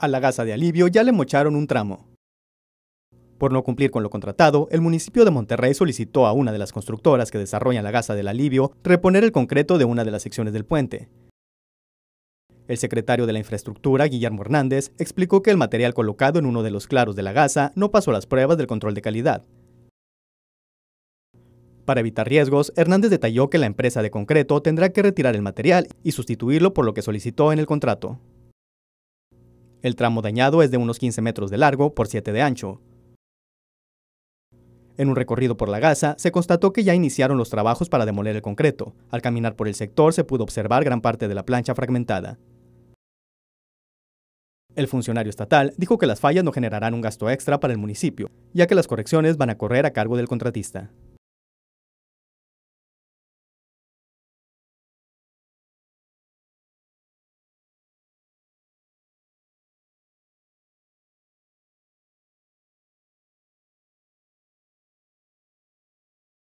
A la gasa de alivio ya le mocharon un tramo. Por no cumplir con lo contratado, el municipio de Monterrey solicitó a una de las constructoras que desarrolla la gasa del alivio reponer el concreto de una de las secciones del puente. El secretario de la Infraestructura, Guillermo Hernández, explicó que el material colocado en uno de los claros de la gasa no pasó las pruebas del control de calidad. Para evitar riesgos, Hernández detalló que la empresa de concreto tendrá que retirar el material y sustituirlo por lo que solicitó en el contrato. El tramo dañado es de unos 15 metros de largo por 7 de ancho. En un recorrido por la gasa, se constató que ya iniciaron los trabajos para demoler el concreto. Al caminar por el sector se pudo observar gran parte de la plancha fragmentada. El funcionario estatal dijo que las fallas no generarán un gasto extra para el municipio, ya que las correcciones van a correr a cargo del contratista.